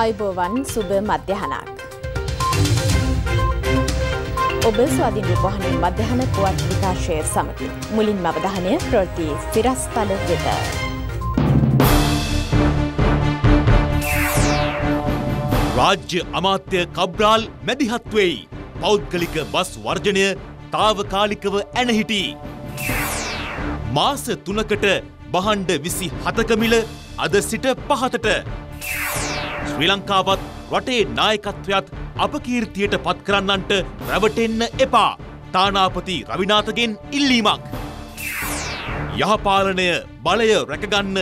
අයිබෝවන් සුභ මධ්‍යහනක්. ඔබ ස්වාධින් විපහනින් මධ්‍යහන පුවත් විකාශය සමති මුලින් මවදහනය ප්‍රෘති සිරස්තල වෙත. රාජ්‍ය අමාත්‍ය කබ්්‍රාල් මැදිහත්වෙයි පෞද්ගලික බස් වර්ජනය තාවකාලිකව ඇනහිටි. මාස තුනකට බහන්ඩ විසි හතකමිල අද සිට පහතට. ශ්‍රී ලංකාවත් රටේ නායකත්වයත් අපකීර්තියට පත් කරන්නන්ට රැවටෙන්න එපා. තානාපති රවිනාථගෙන් ඉල්ලීමක්. යහපාලනය බලය රැකගන්න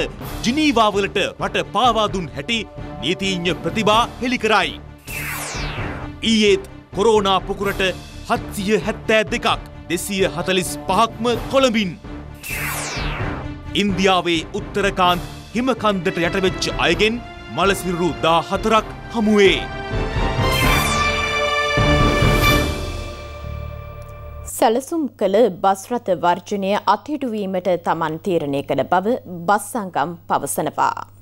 ජිනීවාවලට රට පාවාදුන් හැටි නීතිීඥ ප්‍රතිබා හෙළිකරයි. ඊයේත් කොරෝනා පුකුරට හත්සිය හැත්තෑ දෙකක් දෙසිය හතලිස් පහක්ම කොළඹින්. ඉන්දියාවේ උත්තරකාන්ත් හිමකන්දට යටවෙච්ච අයගෙන් මලසිරු දා හතරක් හමුවේ. සැලසුම් කළ බස්රථ වර්ජනය අත්හිටුවීමට තමන් තීරණය කළ බව බස්සංගම් පවසනවා.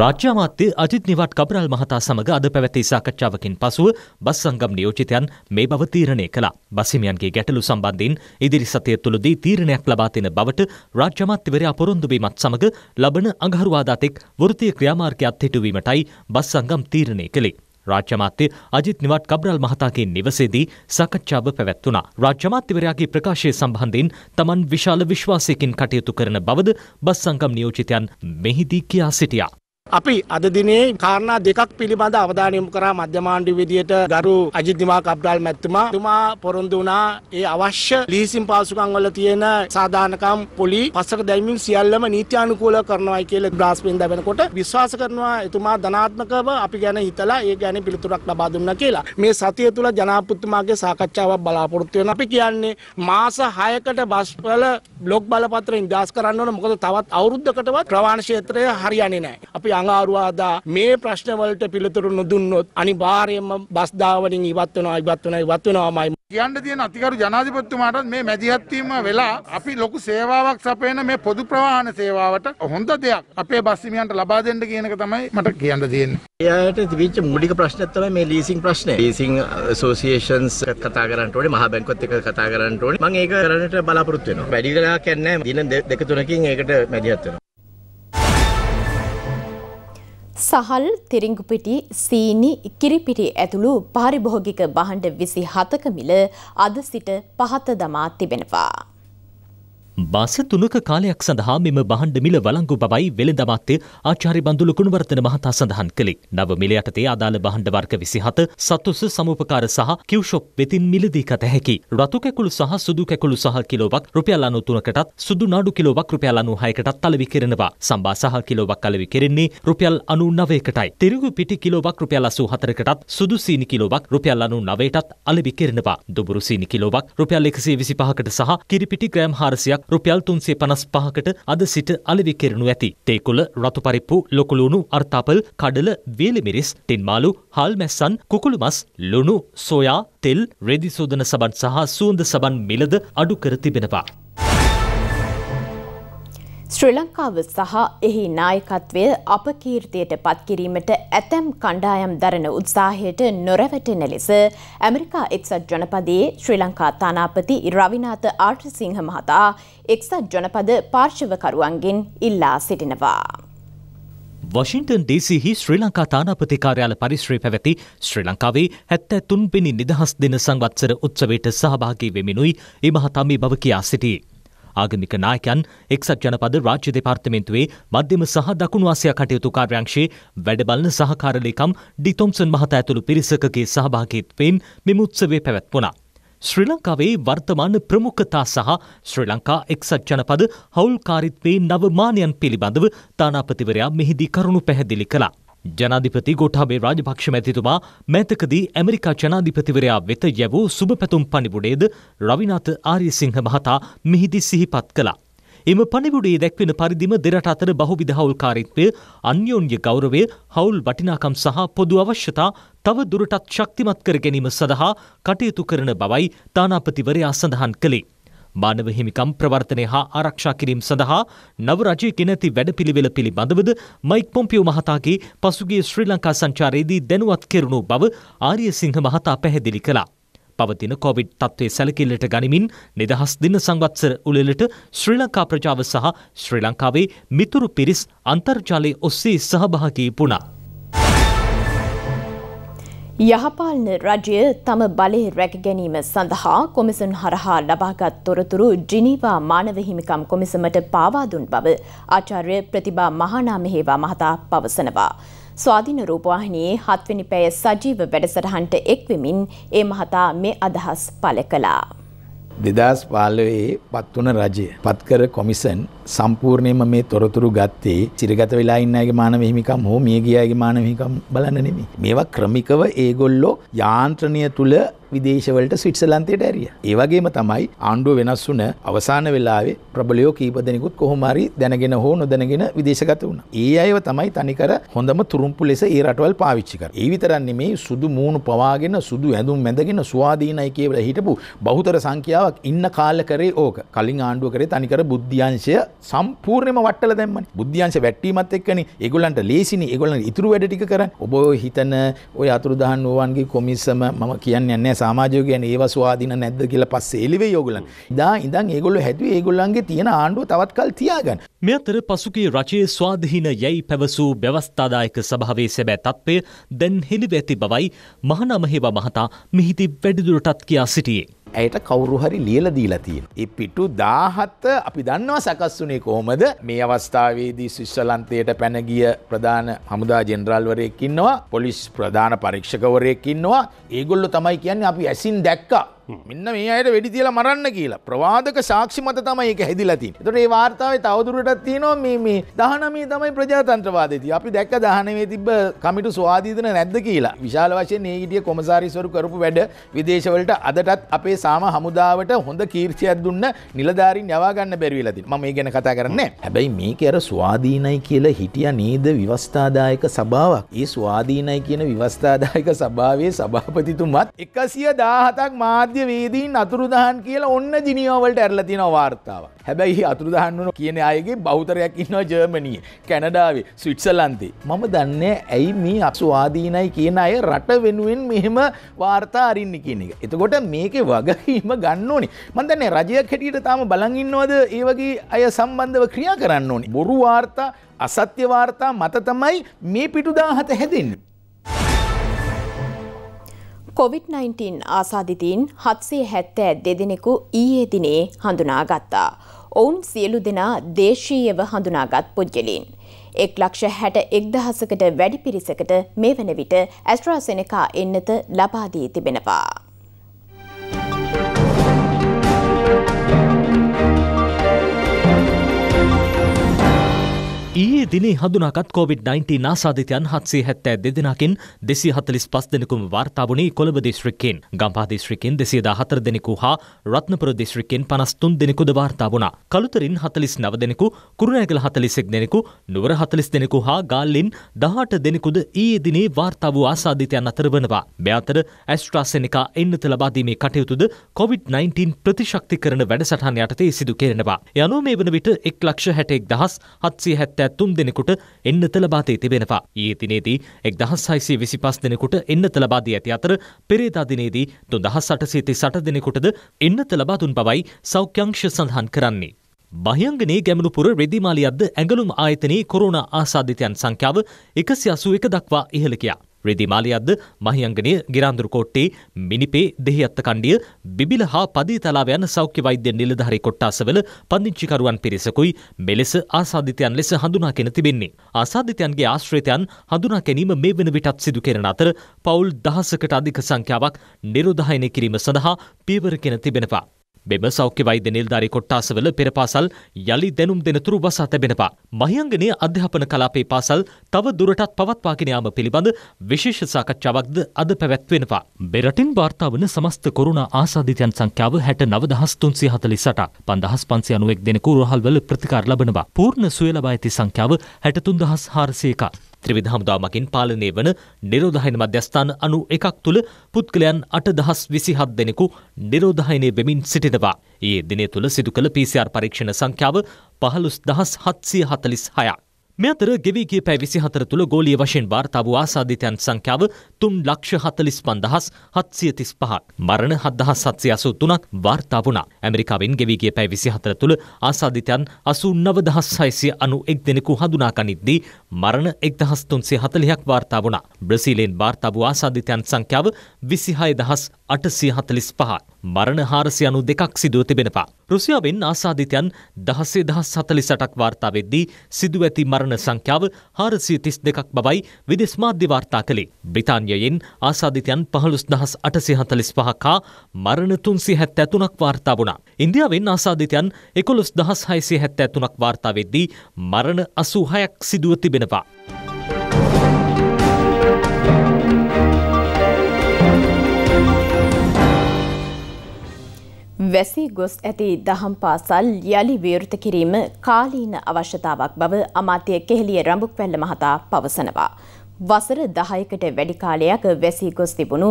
රාජ්‍ය අමාත්‍ය අජිත් නිවාට් කබරල් මහතා සමඟ අද පැවැති සාකච්ඡාවකින් පසුව බස් සංගම් නියෝජිතයන් මේ බව තීරණය කළා. බස්හිමියන්ගේ ගැටලු සම්බන්ධයෙන් ඉදිරි සතිය තුළදී තීරණයක් ලබා දෙන බවට රාජ්‍ය අමාත්‍යවරයා පොරොන්දු වීමත් සමග ලබන අඟහරුවාදා තෙක් වෘත්තීය ක්‍රියාමාර්ගය අත්හිටුවීමටයි බස් සංගම් තීරණය කළේ. රාජ්‍යමාත්‍ය අජිත් නිවාට් කබ්‍රල් මහතාගේ නිවසේදී සාකච්ඡාව පැවැත්වුණා. රාජ්‍යමාත්‍යවරයාගේ ප්‍රකාශය සම්බන්ධයෙන් තමන් විශාල විශ්වාසයකින් කටයුතු කරන බවද බස් සංගම් නියෝජිතයන් මෙහිදී කියා සිටියා. අපි අද දිනේ කාරණා දෙකක් පිළිබඳ අවධානය යොමු කරා මධ්‍යමාණ්ඩු විදියට ගරු අජිත් දිමාක අබ්ඩාල් මැතිතුමා තුමා පොරොන්දු වුණා ඒ අවශ්‍ය ලීසින් පාසුකම් වල තියෙන සාධාරණකම් පොලි පසක දැමීම් සියල්ලම නීත්‍යානුකූලව කරනවායි කියලා බ්‍රාස්පෙන්ද වෙනකොට විශ්වාස කරනවා එතුමා ධනාත්මකව අපි ගැන හිතලා ඒ ගැන පිළිතුරක් ලබා දුන්නා කියලා මේ සතිය තුල ජනාධිපතිතුමාගේ සාකච්ඡාවක් බලාපොරොත්තු වෙනවා අපි කියන්නේ මාස 6කට බස් වල බ්ලොක් බලපත්‍ර ඉන්දාස් කරන්න ඕන මොකද තවත් අවුරුද්දකටවත් ප්‍රවාහන ක්ෂේත්‍රය හරියන්නේ නැහැ අපි අඟහරුවාදා මේ ප්‍රශ්නවලට පිළිතුරු නොදුන්නොත් අනිවාර්යයෙන්ම බස් ධාවනින් ඉවත් වෙනවා ඉවත් වෙනවා ඉවත් වෙනවාමයි කියන්න තියෙන අතිකරු ජනාධිපතිතුමාටත් මේ මැදිහත් වීම වෙලා අපි ලොකු සේවාවක් සපයන මේ පොදු ප්‍රවාහන සේවාවට හොඳ දෙයක් අපේ බස් හිමියන්ට ලබා දෙන්න කියන එක තමයි මට කියන්න තියෙන්නේ. එයාට තිබිච්ච මූලික ප්‍රශ්නයක් තමයි මේ ලීසින් ප්‍රශ්නේ. ලීසින් ඇසෝසියේෂන්ස් කතා කරන්න ඕනේ, මහා බැංකුවත් එක්ක කතා කරන්න ඕනේ. මම ඒක කරන්නට බලාපොරොත්තු වෙනවා. වැඩි වෙලා කියන්නේ දින දෙක තුනකින් ඒකට මැදිහත් වෙනවා. සහල් තිරිංගුපිටි සීනි කිරිපිටි ඇතුළු පාරිභෝගික බහණ්ඩ විසි හතක මිල අද සිට පහත දමා තිබෙනවා. බස තුනක කාලයක් සඳහා මෙම බහණ්ඩ මිල වලංගු බවයි වෙළඳ අමාත්‍ය ආචාර්ය බඳුළු කුණවර්තන මහතා සඳහන් කළේ. නව මිල යටතේ අදාළ බහණ්ඩ වර්ග 27 සතුස් සමුපකාර සහ කිව්ෂොප් වෙතින් මිලදී ගත හැකි. රතු කැකුළු සහ සුදු කැකුළු සහ කිලෝවක් රුපියල් 93කටත් සුදු නාඩු කිලෝවක් රුපියල් 96කටත් තලවි කෙරෙනවා. සම්බා සහ කිලෝවක් කලවි කෙරෙන්නේ රුපියල් 99කටයි. තිරිඟු පිටි කිලෝවක් රුපියල් 84කටත් සුදු සීනි කිලෝවක් රුපියල් 99ටත් අලෙවි කෙරෙනවා. දුබුරු සීනි කිලෝවක් රුපියල් 125කට සහ කිරිපිටි ග්‍රෑම් 400ක් රුපියල් තුන්සේ පනස් පහකට අද සිට අලෙවි කෙරනු ඇති. තේකුල රතුපරිප්පු ලොකුලුණු අර්තාපල් කඩල වේලිමිරිස් තින්මාලු හල් මැස්සන් කුකුළු මස් ලුණු සොයා තෙල් රෙදි සෝදන සබන් සහ සූන්ද සබන් මිලද අඩු කර තිබෙනවා. ශ්‍රී ලංකාව සහ එහි නායකත්වය අපකීර්තියට පත්කිරීමට ඇතැම් කණ්ඩායම් දරන උත්සාහයට නොරැවටෙන ලෙස ඇමරිකා එක්සත් ජනපදයේ ශ්‍රී ලංකා තානාපති රවිනාත ආර්ටසිංහ මහතා එක්සත් ජනපද පාර්ශවකරුවන්ගෙන් ඉල්ලා සිටිනවා. වශින්ටන් දේසිහි ශ්‍රී ලංකා තානාපති කාර්යාල පරිශ්‍රය පැවැති ශ්‍රී ලංකාවේ හැත්තෑ තුන්පිනි නිදහස් දෙන සංවත්සර උත්සවයට සහභාගී වෙමිනුයි එමහතාමී බව කියා සිටියේ. ආගමික නායකයන් එක්සත් ජනපද රාජ්‍ය දෙපාර්තමේන්තුවේ මධ්‍යම සහ දකුණු ආසියා කටයුතු කාර්යාංශයේ වැඩබලන සහකාරලේකම් ඩි තොම්සන් මහතා ඇතුළු පිරිසකගේ සහභාගීත්වයෙන් මෙම උත්සවය පැවැත්වුණා. ශ්‍රී ලංකාවේ වර්තමාන ප්‍රමුඛතා සහ ශ්‍රී ලංකා එක්සත් ජනපද හවුල්කාරිත්වයේ නවමානයන් පිළිබඳව තානාපතිවරයා මෙහිදී කරුණු පැහැදිලි කළා. ජනාධිපති ගොටාබේ රාජපක්ෂ මැතිතුමා මෑතකදී ඇමරිකා ජනාධිපතිවරයා වෙත යැවූ සුභ පැතුම් පණිවුඩේද රවිනාත ආරියසිංහ මහතා මෙහිදී සිහිපත් කළා. එම පණිවුඩේ දැක්වෙන පරිදිම දෙරට අතර බහුවිධ හවුල්කාරීත්වය අන්‍යෝන්‍ය ගෞරවය හවුල් වටිනාකම් සහ පොදු අවශ්‍යතා තව දුරටත් ශක්තිමත් කර ගැනීම සඳහා කටයුතු කරන බවයි තානාපතිවරයා සඳහන් කළේ. මානව හිමිකම් ප්‍රවර්තනය හා ආරක්ෂා කිරීම සඳහා නව රජයක නැති වැඩපිළිවෙල පිළිබඳවද මයික් පොම්පියෝ මහතාගේ පසුගිය ශ්‍රී ලංකා සංචාරයේදී දැනුවත් කෙරුණු බව ආර්යසිංහ මහතා පැහැදිලි කළා. පවතින කොවිඩ් තත්ත්වය සැලකිල්ලට ගනිමින් නිදහස් දින සංවත්සර උළෙලට ශ්‍රී ලංකා ප්‍රජාව සහ ශ්‍රී ලංකාවේ මිතුරු පිරිස් අන්තර්ජාලය ඔස්සේ සහභාගී වුණා. යහපාලන රජය තම බලය රැකගැනීම සඳහා කොමිසන් හරහා ලබාගත් තොරතුරු ජිනීවා මානව හිමිකම් කොමිසමට පාවාදුන් බව ආචාර්ය ප්‍රතිබා මහනාමහේවා මහතා පවසනවා. ස්වාධීන රූපවාහිනයේ හත්වනි පැය සජීව වැඩසටහන්ට එක්වෙමින් ඒ මහතා මේ අදහස් පළ කළා. දෙදස් පාලොයේ පත්වන රජය පත්කර කොමිසන් සම්පූර්ණයම මේ තොරතුරු ගත්තේ චිරගත වෙලා ඉන්නගේ මාන හිමිකම් හෝ මිය ගියගේ මානහිකම් බලන්න නෙමි. මේවා ක්‍රමිකව ඒගොල්ලෝ යාන්ත්‍රණය තුළ විදේශවලට ස්විට්සලන්තයට ඇරිය. ඒවගේම තමයි ආණ්ඩුව වෙනස් වුන අවසාන වෙලාවේ ප්‍රබලයෝ කීපදෙනෙකුත් කොහොමරි දැනගෙන හෝ නොදැනගෙන විදේශගත වුණ. ඒ අයව තමයි තනිකර හොඳම තුරුම්පු ලෙස ඒ රටවල් පාවිච්චිකර. ඒ විතරන්නේ මේ සුදු මූුණු පවාගෙන සුදු ඇඳුම් මැඳගෙන ස්වාදීනයි කියවල හිටපු බහුතර සංඛ්‍යාවක් ඉන්න කාල කරේ ඕක කලින් ආණ්ඩුව කරේ තනිකර බුද්ධ්‍යංශය සම්පූර්ණයම වට්ටල දැම්මනි බුද්ධ්‍යංශ වැට්ටීමත් එක්කනි ඒගොල්ලන්ට ලේසිනි ඒගොල්ලන් ඉතුරු වැඩ ටික කරන්න ඔබ හිතන ඔය අතුරුදහන් වූවන්ගේ කොමිස්සම මම කියන්නේ නැහැ සාමාජයෝ ගැන ඒවස්වාදින නැද්ද කියලා පස්සේ එලිවේ යෝගලන් දා ඉඳන් ඒගොල්ල හැදුව ඒගොල්ලන්ගේ තියෙන ආණ්ඩුව තවත් කල් තියාගන්න මෙ අතර පසුගේ රජයේ ස්වාධහින යැයි පැවසූ බ්‍යවස්ථාදායක සභාවේ සැබෑ තත්ත්වය දැන් හෙළිව ඇති බවයි මහනමහෙව මහතා මිහිති වැඩිදුරටත් කියා සිටියේ ඇයට කවුරු හරි ලියල දීලා තියෙන. ඒ පිටු දාහත්ත අපි දන්නවා සකස්වුනේ කොහොමද මේ අවස්ථාවේදී සිස්වලන්තයට පැනගිය ප්‍රධාන හමුදා ජෙනරල්වරයකින්නවා පොලිස් ප්‍රධාන පරීක්ෂකවරයකින්නවා ඒගොල්ලො තමයි කියන්නේ අපි ඇසින් දැක්කා මෙන්න මේ අයට වැඩි තියලා මරන්න කියලා ප්‍රවාදක සාක්ෂි මත තමයි ඒක හැදිලා තියෙන්නේ. ඒතකොට මේ වார்த்தාවේ තවදුරටත් තියෙනවා මේ මේ 19 තමයි ප්‍රජාතන්ත්‍රවාදයේ තියෙන්නේ. අපි දැක්ක 19 තිබ්බ කමිටු ස්වාධීන නැද්ද කියලා. විශාල වශයෙන් මේ හිටිය කොමසාරිස්වරු කරපු වැඩ විදේශවලට අදටත් අපේ සාම හමුදාවට හොඳ කීර්තියක් දුන්න නිලධාරීන් යවා ගන්න බැරි වෙලා තියෙනවා. මම මේ ගැන කතා කරන්නේ නැහැ. හැබැයි මේකේ අර ස්වාධීනයි කියලා හිටියා නේද විවස්ථාදායක සභාවක්. ඒ ස්වාධීනයි කියන විවස්ථාදායක සභාවේ සභාපතිතුමත් 117ක් මාධ්‍ය මාධ්‍යවේදීන් අතුරුදහන් කියලා ඔන්න ජිනිියෝවලට ඇරලතින වාර්තාව. හැබැයි අතුරුදහන් වන කියන අයගේ බෞතරයක් ඉන්න ජර්මණී කැනඩාවේ ස්විට්සලන්තේ. මම දන්නේ ඇයි මේ අක්ස්වාදීනයි කියන අය රට වෙනුවෙන් මෙහෙම වාර්තා අරින්න කියන එක. එතකොට මේක වගකීම ගන්න ඕනි මන්දන්නේ රජයක් හැටියට තාම බලඟින්නවද ඒවගේ අය සම්බන්ධව ක්‍රියා කරන්න ඕනි. බොරු වාර්තා අසත්‍ය වාර්තා මත තමයි මේ පිටු දාහත හැදන්න. කොවිD-19 ආසාධිතීන් හත්සේ හැත්තෑ දෙදෙනෙකු ඊයේ දිනේ හඳුනාගත්තා. ඔවුන් සියලු දෙනා දේශීයව හඳුනාගත් පුද්ගලින්. එක් ලක්ෂ හැට එක්දහසකට වැඩි පිරිසකට මේ වන විට ඇස්ට්‍රාසෙනකා එන්නත ලබාදී තිබෙනවා. ඊයේ දිනේ හඳුනාගත් COVID-19 නාසාධිතයන් හත්සේ හැත්තෑ දෙදෙනකින් දෙසි හතලිස් පස් දෙනකුම් වාර්තාාවනේ කොළඹ දිස්ශ්‍රික්කෙන් ගම්පා දිස්ශ්‍රිකෙන් දෙසේදා හතර දෙනෙකු හා රත්නපර දිස්ශ්‍රිකෙන් පනස්තුන් දෙනෙකුද වාර්තාාවන කළුතරින් හතලිස් නව දෙනෙකු කුරුණෑගල හතලිසෙක් දෙනෙකු නුවර හතලිස් දෙනෙකු හා ගාල්ලින් දහට දෙනෙකුද ඒ දිනේ වාර්තාාව ආසාධිතයන් අතර වනවා ්‍යාතර ඇස්ට්‍රාසෙනිකා එන්නත ලබාදීමේ කටයුතුද COVID-19 ප්‍රතිශක්ති කරන වැඩසටහන් යටතේ සිදු කෙරෙනවා යනු මේ වන විට එක් ලක්ෂ හැටෙක් දහස් හත්සේ හැත්තෑ හැත්තඇත්තුම් දෙනෙකුට එන්න තලබාතේ තිබෙනවා. ඒ දිනේදී එක් දහස්සයිසේ විසි පස් දෙනෙකුට එන්න තලබාදී ඇති අතර පෙරේතා දිනේදී තුන් දහස් සටසේති සට දෙනෙකුටද එන්න තලබාතුන් පවයි සෞඛ්‍යංශ සඳහන් කරන්නේ. බහිංගනේ ගැමනුපුර රෙදිමාලියද්ද ඇඟලුම් ආයතනයේ කොරුණ ආසාධිතයන් සංඛ්‍යාව එකසි අසුව එක දක්වා ඉහළකයා. රිදිමාලියද්ද මහියංගනය ගිරාන්දුරකෝට්ටේ මිනිපේ දෙහිඇත්ත කණ්ඩිය බිබිල හා පදී තලා යන සෞඛ්‍ය වෛද්‍ය නිලධහරි කොට්ටාසවල පදිංචිකරුවන් පිරිසකුයි මෙලෙස ආසාධිතයන් ලෙස හඳුනා කෙන තිබෙන්නේ. ආසාධිතයන්ගේ ආශ්‍රේතයන් හඳුනා කැනීම මේ වෙන විටත් සිදු කෙරෙන අතර පවුල් දහසකට අධික සංඛ්‍යාවක් නිරෝධහයනය කිරීම සඳහා පීවර කෙන තිබෙනවා. මෙම සෞඛ්‍ය වෛද්‍ය නිලධාරී කොට්ටාසවල පෙර පාසල් යළි දැනුම් දෙනතුරු වසා තැබෙනවා. මහියංගනයේ අධ්‍යාපන කලාපයේ පාසල් තව දුරටත් පවත්වාගෙන යාම පිළිබඳ විශේෂ සාකච්ඡාවක්ද අද පැවැත්වෙනවා. මෙරටින් වාර්තා වන සමස්ත කොරුණා ආසාධිතයන් සංඛ්‍යාව 69348ක් 5591 දෙනෙකු රහල්වල ප්‍රතිකාර ලබනවා. පූර්ණ සුවය ලබා ඇති සංඛ්‍යාව 63401ක්. ත්‍රිවිධ හමුදා මගින් පාලනය වන නිරෝධායන මධ්‍යස්ථාන අනු එකක් තුළ පුද්ගලයන් අට දහස් විසිහත් දෙනෙකු නිරෝධායනය වෙමින් සිටිනවා. ඒ දිනය තුළ සිදු කළ PCR පරීක්ෂණ සංඛ්‍යාව පහළුස් දහස් හත්සිය හතලිස් හයක්. මේ අතර ගෙවී ගිය පැය 24 තුල ගෝලීය වශයෙන් වාර්තා වූ ආසාදිතයන් සංඛ්‍යාව 3,45,735ක් මරණ 7,783ක් වාර්තා වුණා. ඇමරිකාවෙන් ගෙවී ගිය පැය 24 තුල ආසාදිතයන් 89,691 දෙනෙකු හඳුනා ගනිද්දී මරණ 1,340ක් වාර්තා වුණා. බ්‍රසීලයෙන් වාර්තා වූ ආසාදිතයන් සංඛ්‍යාව 26,845ක් මරණ හාරසි අනු දෙකක් සිදුව තිබෙනවා. රුසියාවෙන් ආසාධිතයන් දහස්සේ දහස් සතලි සටක් වාර්තාවෙද්දී සිදුව ඇති මරණ සංඛ්‍යාව හාරසිය තිස් දෙකක් බවයි විදෙස් මාධ්‍ය වාර්තා කළේ. බ්‍රිතාන්යයෙන් ආසාධිතයන් පහළුස් දහස් අටසි හතලිස් පහකා මරණ තුන්සි හැත්ත ඇතුනක් වාර්තා වුණා. ඉන්දියාවෙන් ආසාධිතයන් එකොළොස් දහස් හයිසි හැත්ත ඇතුනක් වාර්තාවෙද්දී මරණ අසූහයක් සිදුව තිබෙනවා. වැසී ගොස් ඇති දහම් පාසල් යළි විවෘත කිරීම කාලීන අවශ්‍යතාවක් බව අමාත්‍ය කෙහෙලිය රඹුක්වැල්ල මහතා පවසනවා. වසර දහයකට වැඩි කාලයක් වැසී ගොස් තිබුණු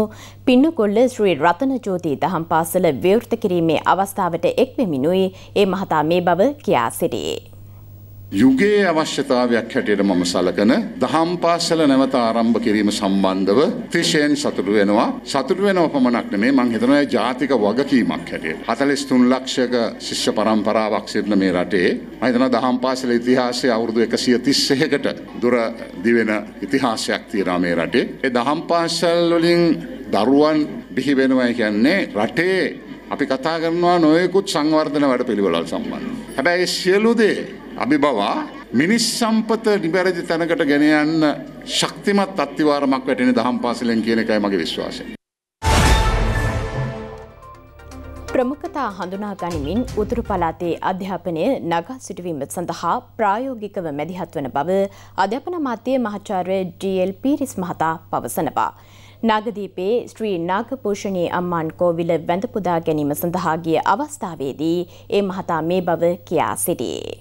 පින්නුකොල්ල ශ්‍රී රතනජෝති දහම් පාසල විවෘත කිරීමේ අවස්ථාවට එක් වෙමිනුයි ඒ මහතා මේ බව කියා සිටියේ. යුගයේ අවශ්‍යතාවයක් හැටියට මම සලකන දහම් පාසල නැවත ආරම්භ කිරීම සම්බන්ධව තිශයෙන් සතුටු වෙනවා සතුටු වෙනව පමණක් නෙමේ මං හිතනවා ජාතික වගකීමක් හැටියට 43 ලක්ෂයක ශිෂ්‍ය පරම්පරාවක් සිටින මේ රටේ මම හිතනවා දහම් පාසල ඉතිහාසයේ අවුරුදු 131කට දුර දිවෙන ඉතිහාසයක් තියෙනවා මේ රටේ ඒ දහම් පාසල් වලින් දරුවන් බිහි වෙනවා කියන්නේ රටේ අපි කතා කරනවා නොයෙකුත් සංවර්ධන වැඩ පිළිවෙලල් සම්බන්ධ. හැබැයි සියලු දේ අභිබවා මිනිස් සම්පත නිබැරදි තැනකට ගෙන යන්න ශක්තිමත් අත්තිවාරමක් වැටෙන දහම් පාසලෙන් කියන එකයි මගේ විශ්වාසය. ප්‍රමුඛතා හඳුනා ගනිමින් උතුරු පළාතේ අධ්‍යාපනය නගා සිටුවීම සඳහා ප්‍රායෝගිකව මැදිහත් වන බව අධ්‍යාපන මාත්‍ය මහාචාර්ය ඩීඑල් පීරිස් මහතා පවසනවා. නාගදීපේ ශ්‍රී නාගපෝෂණී අම්මාන් කෝවිල වැඳපුදා ගැනීම සඳහා ගිය අවස්ථාවේදී ඒ මහතා මේ බව කියා සිටියේ.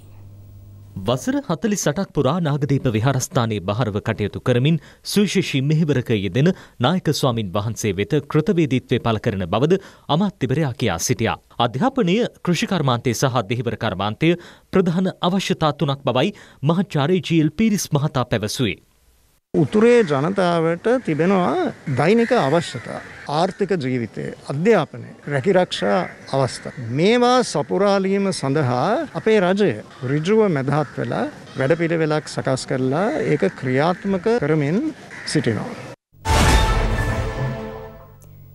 වසර හතලි සටක් පුරා නාගදීප විහාරස්ථානයේ බහරව කටයුතු කරමින් සුවිශේෂී මෙහිවරක යෙදෙන නායක ස්වාමින් වහන්සේ වෙත ක්‍රතවේදීත්වය පළ කරන බවද අමාත්‍යවරයා කියා සිටියා. අධ්‍යාපනය කෘෂිකර්මාන්තය සහ දෙහිවර කර්මාන්තය ප්‍රධාන අවශ්‍යතා තුනක් බවයි මහාචාර්ය ජීල් පීරිස් මහතා පැවසුවේ. උතුරේ ජනතාවට තිබෙනවා දෛනික අවශ්‍යතා ආර්ථික ජීවිතය අධ්‍යාපනය රැකිරක්ෂා අවස්ථා. මේවා සපුරාලීම සඳහා අපේ රජය රිජුව මැදහත් වෙලා වැඩපිට වෙලක් සකස් කරලා ඒක ක්‍රියාත්මක කරමින් සිටිනවා.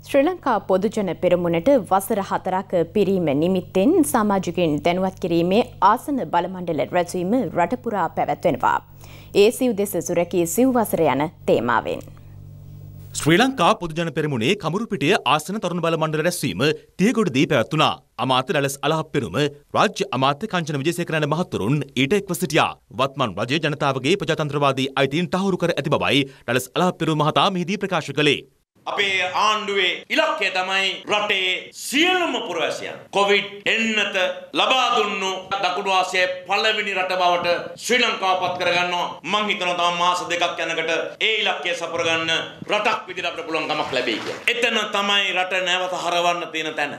ශ්‍රී ලංකා පොදුජන පෙරමුණට වසර හතරක් පිරීම නිමිත්තෙන් සමාජිකෙන් දැනුවත් කිරීමේ ආසන බලමණ්ඩල රැස්වීම රටපුරා පැවැත්වෙනවා. ඒ සිව් දෙස සුරකී සිව් වසර යන තේමාවෙන්. ශ්‍රී ලංකා පොදුජන පෙරමුණේ කමරුපිටිය ආසන තරුණ බල මණ්ඩල රැස්වීම තියගොඩදී පැවැත්වුණා. අමාත්‍ය ලලස් අලහප් පෙරුම රාජ්‍ය අමාත්‍ය කංචන විජේසේකරන මහතුරුන් ඊට එක්ව සිටියා. වත්මන් රජය ජනතාවගේ ප්‍රජාතන්ත්‍රවාදී අයිතීන් තහවුරු කර ඇති බවයි ලලස් අලහප් පෙරුම මහතා මෙහිදී ප්‍රකාශ කළේ. අපේ ආණ්ඩුවේ ඉලක්කය තමයි රටේ සියලුම පුරවැසියන් කොවිඩ් එන්නත ලබා දුන්නු දකුණු ආසියාවේ පළවෙනි රට බවට ශ්‍රී ලංකාව පත් කරගන්නවා මම හිතනවා තව මාස දෙකක් යනකට ඒ ඉලක්කය සපුරගන්න රටක් විදිහට අපිට පුළුවන්කමක් ලැබෙයි කියලා. එතන තමයි රට නැවත හරවන්න තියෙන තැන.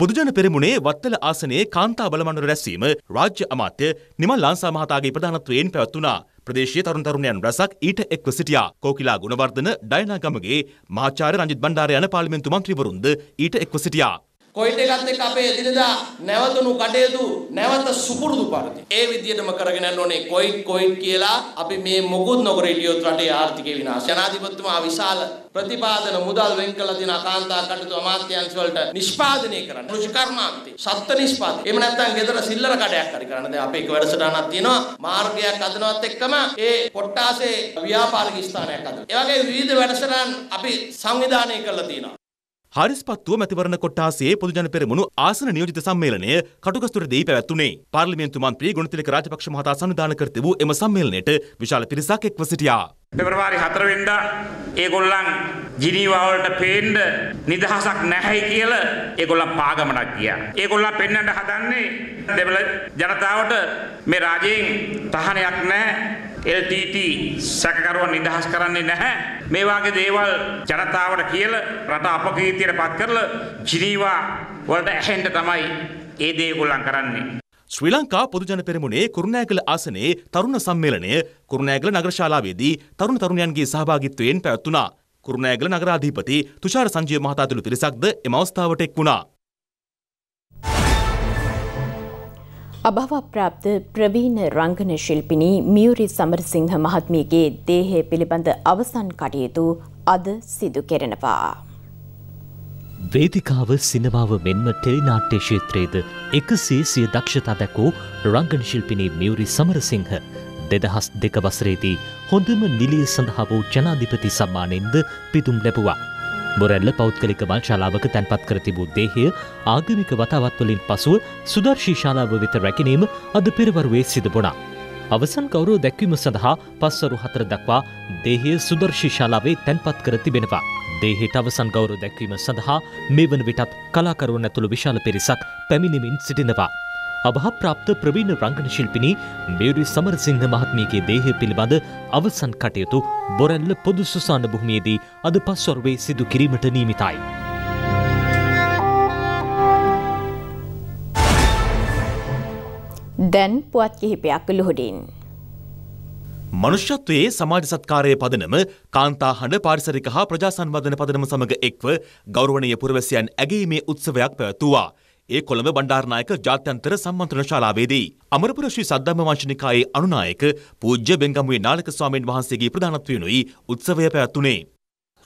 පුදුජන පෙරමුණේ වත්තල ආසනයේ කාන්තා බලමණ්ඩල රැස්වීම රාජ්‍ය අමාත්‍ය නිමල් ලාංසා මහතාගේ ප්‍රධානත්වයෙන් පැවැත්වුණා. ප්‍රදේශීය තරුණ තරුණියන් රැසක් ඊට එක්ව සිටියා. කෝකිලා ගුණවර්ධන, ඩයනා ගමගේ මහාචාර්ය රංජිත් බණ්ඩාර යන පාර්ලිමේන්තු මන්ත්‍රීවරුන්ද ඊට එක්ව සිටියා. කොයිට එකත් එක්ක අපේ එදිනදා නැවතුණු කටයුතු නැවත සුපුරුදු පරිදි ඒ විදිහටම කරගෙන යන්න ඕනේ කොයිට් කොයිට් කියලා අපි මේ මොකුත් නොකර ඉලියොත් රටේ ආර්ථිකය විනාශ ජනාධිපතිතුමා විශාල ප්‍රතිපාදන මුදල් වෙන් කළා දින අකාන්තා කටයුතු අමාත්‍යාංශ වලට නිෂ්පාදනය කරන්න ෘෂි කර්මාන්තේ සත්ත්ව නිෂ්පාදන එහෙම නැත්නම් ගෙදර සිල්ලර කඩයක් හරි කරන්න දැන් අපේ එක වැඩසටහනක් තියෙනවා මාර්ගයක් හදනවත් එක්කම ඒ කොට්ටාසේ ව්‍යාපාරික ස්ථානයක් හදනවා ඒ වගේ විවිධ වැඩසටහන් අපි සංවිධානය කරලා තියෙනවා හරිස්පත්තුව මැතිවරණ කොට්ටාසේ පොදුජන පෙරමුණු ආසන නියෝජිත සම්මේලනය කටුගස්තුරදී පැවැත්වුණේ. පාර්ලිමේන්තු මන්ත්‍රී ගුණතිලක රාජපක්ෂ මහතා සංවිධානය කර තිබූ එම සම්මේලනයට විශාල පිරිසක් එක්ව සිටියා. පෙබරවාරි හතරවෙන්දා ඒගොල්ලන් ජිනීවාවලට පේන්ඩ නිදහසක් නැහැයි කියල ඒගොල්ලන් පාගමනක් ගිය. ඒගොල්ලා පෙන්නට හදන්නේ දෙබල ජනතාවට මේ රාජයෙන් තහනයක් නෑ. LTT සැකකරුවන් නිදහස් කරන්නේ නැහැ. මේ වාගේ දේවල් ජනතාවට කියල රට අපකීර්තියට පත් කරලා ජිනීවා වලට ඇහෙන්න තමයි ඒ දේ ඒගොල්ලන් කරන්නේ. ශ්‍රී ලංකා පොදුජන පෙරමුණේ කුරුණෑගල ආසනයේ තරුණ සම්මේලනය කුරුණෑගල නගරශාලාවේදී තරුණ තරුණයන්ගේ සහභාගිත්වයෙන් පැවැත්වුණා. කුරුණෑගල නගරාධිපති තුෂාර සංජීව මහතාතුළු පිරිසක්ද එම අවස්ථාවට එක් වුණා. අභවප්‍රාප්ත ප්‍රවීණ රංගන ශිල්පිනී මියුරි සමරසිංහ මහත්මියගේ දේහය පිළිබඳ අවසන් කටයුතු අද සිදු කෙරෙනවා. වේදිකාව සිනමාව මෙන්ම ටෙලිනාට්‍ය ශේත්‍රයේද එකසේ සිය දක්ෂතා දැකූ රංගන ශිල්පිනී මියුරි සමරසිංහ දෙදහස් දෙක වසරේදී හොඳම නිලිය සඳහා වූ ජනාධිපති සම්මානෙන්ද පිදුම් ලැබුවා. බොරැල්ල පෞද්ගලික වංශාලාවක තැන්පත් කර තිබූ දේහය ආගමික වතාවත්වලින් පසුව සුදර්ශී ශාලාව වෙත රැකිනීම අද පෙරවරුවේ සිද බොනා. අවසන් ගෞරව දැක්වීම සඳහා පස්වරු හතර දක්වා දේහය සුදර්ශී ශාලාවේ තැන්පත් කර තිබෙනවා. දේහෙට අවසන් ගෞරව දැක්වීම සඳහා මේ වන විටත් කලාකරුවන් ඇතුළු විශාල පිරිසක් පැමිණෙමින් සිටිනවා. අභාප්‍රාප්ත ප්‍රවීණ රංගන ශිල්පිනි මේරි සමරසිංහ මහත්මියගේ දේහය පිළිබඳ අවසන් කටයුතු බොරැල්ල පොදු සුසාන භූමියේදී අද පස්වරුවේ සිදු කිරීමට නීමිතයි. දැන් පුවත් කිහිපයක් ලොහොඩින්. මනුෂ්‍යත්වයේ සමාජ සත්කාරය පදනම කාන්තා හඬ පාරිසරික හා ප්‍රජා සංවර්ධන පදනම සමඟ එක්ව ගෞරවනීය පුරවැසියන් ඇගීමේ උත්සවයක් පැවැත්වුවා. ඒ කොළඹ බණ්ඩාරනායක ජාත්‍යන්තර සම්මන්ත්‍රණ ශාලාවේදී අමරපුර ශ්‍රී සද්ධර්ම වංශනිකායේ අනුනායක පූජ්‍ය බෙන්ගමුවේ නාලක ස්වාමීන් වහන්සේගේ ප්‍රධානත්වයනුයි උත්සවය පැවැත්වුණේ.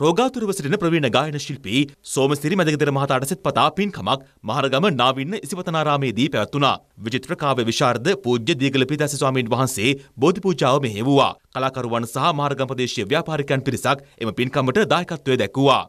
රෝගාතුරව සිටින ප්‍රවීණ ගායන ශිල්පී සෝමසිරි මැදගෙදර මහතාට සෙත්පතා පින්කමක් මහරගම නාවින්න ඉසිවතනාරාමේදී පැවැත්වුණා. විචිත්‍ර කාව්‍ය විශාරද පූජ්‍ය දීගලපී දැස ස්වාමීන් වහන්සේ බෝධි පූජාව මෙහෙවුවා. කලාකරුවන් සහ මහරගම ප්‍රදේශීය ව්‍යාපාරිකයන් පිරිසක් එම පින්කමට දායකත්වය දැක්වුවා.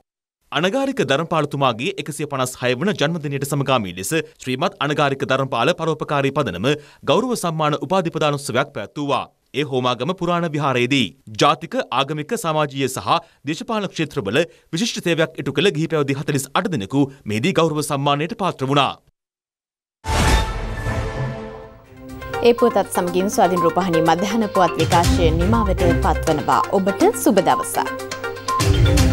අනගාරික දරම්පාලතුමාගේ එකසිය පනස් හයවන ජන්මදිනයට සමගාමී ලෙස ශ්‍රීමත් අනගාරික දරම්පාල පරෝපකාරී පදනම ගෞරව සම්මාන උපාධිපදානුස්සවයක් පැවැත්වූවා. ඒ හෝමාගම පුරාණ විහාරයේදී ජාතික ආගමික සමාජීය සහ දේශපාලන ක්ෂේත්‍රවල විශිෂ්ට සේවයක් ඉටු කළ ගිහි පැවිදි 48 දෙනෙකු මෙහිදී ගෞරව සම්මානයට පාත්‍ර වුණා. ඒ පුවතත් සමගින් ස්වාධීන් රූපවාහිනී මධ්‍යහන පුවත් විකාශය නිමාවට පත්වනවා. ඔබට සුබ දවසක්.